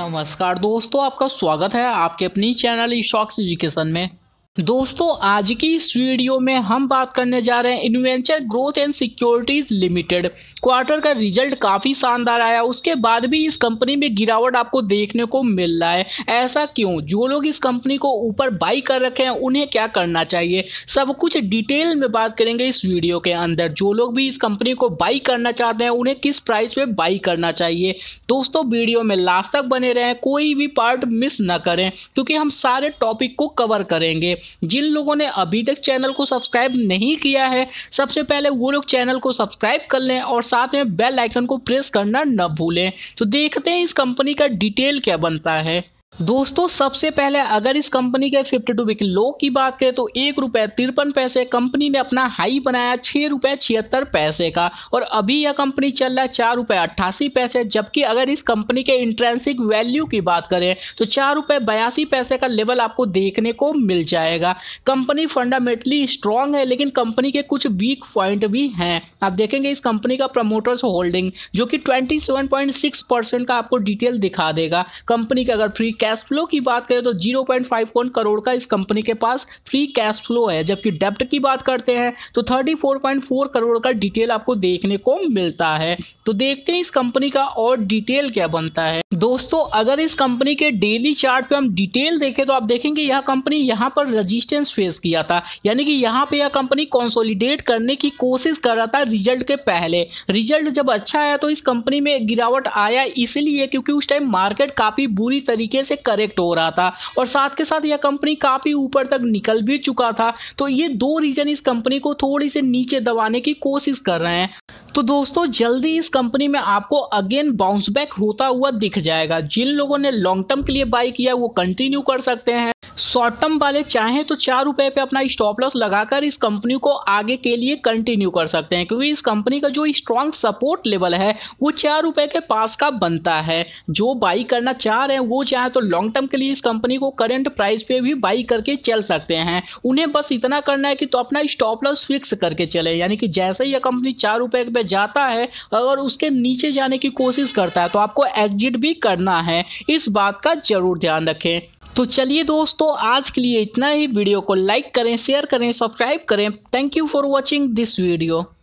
नमस्कार दोस्तों आपका स्वागत है आपके अपनी चैनल शॉक्स एजुकेशन में दोस्तों आज की इस वीडियो में हम बात करने जा रहे हैं Inventure Growth and Securities Limited quarter का रिजल्ट काफ़ी शानदार आया उसके बाद भी इस कंपनी में गिरावट आपको देखने को मिल रहा है ऐसा क्यों जो लोग इस कंपनी को ऊपर बाई कर रखे हैं उन्हें क्या करना चाहिए सब कुछ डिटेल में बात करेंगे इस वीडियो के अंदर जो लोग भी इस कंपनी को बाई करना चाहते हैं उन्हें किस प्राइस पर बाई करना चाहिए दोस्तों वीडियो में लास्ट तक बने रहें कोई भी पार्ट मिस ना करें क्योंकि हम सारे टॉपिक को कवर करेंगे जिन लोगों ने अभी तक चैनल को सब्सक्राइब नहीं किया है सबसे पहले वो लोग चैनल को सब्सक्राइब कर लें और साथ में बेल आइकन को प्रेस करना न भूलें तो देखते हैं इस कंपनी का डिटेल क्या बनता है दोस्तों सबसे पहले अगर इस कंपनी के 52 वीक लो की बात करें तो एक रुपये तिरपन पैसे कंपनी ने अपना हाई बनाया छः रुपये छिहत्तर पैसे का और अभी यह कंपनी चल रहा है चार रुपये अट्ठासी पैसे जबकि अगर इस कंपनी के इंट्रेंसिक वैल्यू की बात करें तो चार रुपये बयासी पैसे का लेवल आपको देखने को मिल जाएगा कंपनी फंडामेंटली स्ट्रांग है लेकिन कंपनी के कुछ वीक पॉइंट भी हैं आप देखेंगे इस कंपनी का प्रमोटर्स होल्डिंग जो कि ट्वेंटी का आपको डिटेल दिखा देगा कंपनी का अगर फ्री कैश फ्लो की बात करें तो 0.51 करोड़ का इस कंपनी के पास फ्री कैश फ्लो है जबकि डेप्ट की बात करते हैं तो 34.4 करोड़ का डिटेल आपको देखने को मिलता है तो देखते हैं इस कंपनी का और डिटेल क्या बनता है दोस्तों अगर इस कंपनी के डेली चार्ट पे हम डिटेल देखें तो आप देखेंगे यह कंपनी यहाँ पर रजिस्टेंस फेस किया था यानी कि यहाँ पे यह कंपनी कंसोलिडेट करने की कोशिश कर रहा था रिजल्ट के पहले रिजल्ट जब अच्छा आया तो इस कंपनी में गिरावट आया इसलिए क्योंकि उस टाइम मार्केट काफ़ी बुरी तरीके से करेक्ट हो रहा था और साथ के साथ यह कंपनी काफ़ी ऊपर तक निकल भी चुका था तो ये दो रीज़न इस कंपनी को थोड़ी से नीचे दबाने की कोशिश कर रहे हैं तो दोस्तों जल्दी इस कंपनी में आपको अगेन बाउंस बैक होता हुआ दिख जाएगा जिन लोगों ने लॉन्ग टर्म के लिए बाई किया वो कंटिन्यू कर सकते हैं शॉर्ट टर्म वाले चाहें तो चार रुपये पर अपना स्टॉप लॉस लगाकर इस कंपनी को आगे के लिए कंटिन्यू कर सकते हैं क्योंकि इस कंपनी का जो स्ट्रांग सपोर्ट लेवल है वो चार रुपये के पास का बनता है जो बाई करना चाह रहे हैं वो चाहें तो लॉन्ग टर्म के लिए इस कंपनी को करेंट प्राइस पे भी बाई करके चल सकते हैं उन्हें बस इतना करना है कि तो अपना स्टॉप लॉस फिक्स करके चले यानी कि जैसे ही यह कंपनी चार रुपये पर जाता है अगर उसके नीचे जाने की कोशिश करता है तो आपको एग्जिट भी करना है इस बात का जरूर ध्यान रखें तो चलिए दोस्तों आज के लिए इतना ही वीडियो को लाइक करें शेयर करें सब्सक्राइब करें thank you for watching this video